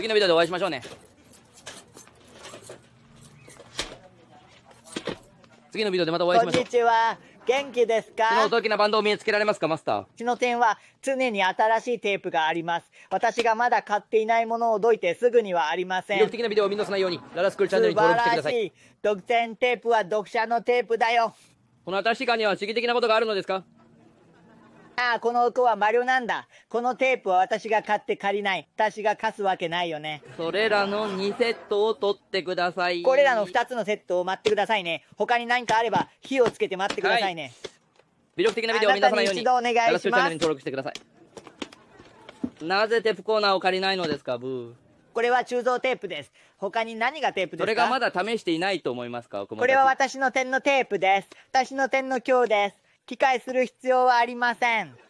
次のビデオでお会いしましょうね次のビデオでまたお会いしましょうこんにちは元気ですか昨の大きなバンドを見つけられますかマスターうちの点は常に新しいテープがあります私がまだ買っていないものをどいてすぐにはありません魅力的なビデオを見逃さないようにララスクールチャンネルに登録してください独占テープは読者のテープだよこの新しい缶には刺激的なことがあるのですかああ、この音は魔女なんだ。このテープは私が買って借りない。私が貸すわけないよね。それらの2セットを取ってください。これらの2つのセットを待ってくださいね。他に何かあれば火をつけて待ってくださいね。はい、魅力的なビデオを皆さんに。一度お願いします。よろしくチャンネルに登録してください。なぜテープコーナーを借りないのですか、ブー。これは鋳造テープです。他に何がテープですかそれがまだ試していないと思いますかこれは私の点のテープです。私の点の強です。機械する必要はありません。